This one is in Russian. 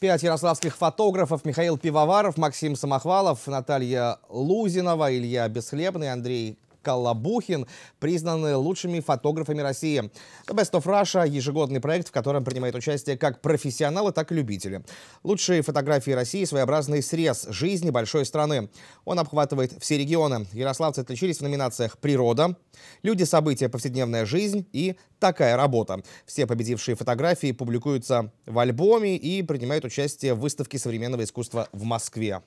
Пять ярославских фотографов – Михаил Пивоваров, Максим Самохвалов, Наталья Лузинова, Илья Бесхлебный, Андрей Колобухин признаны лучшими фотографами России. The Best of Russia – ежегодный проект, в котором принимают участие как профессионалы, так и любители. Лучшие фотографии России – своеобразный срез жизни большой страны. Он обхватывает все регионы. Ярославцы отличились в номинациях «Природа», «Люди, события, повседневная жизнь» и «Такая работа». Все победившие фотографии публикуются в альбоме и принимают участие в выставке современного искусства в Москве.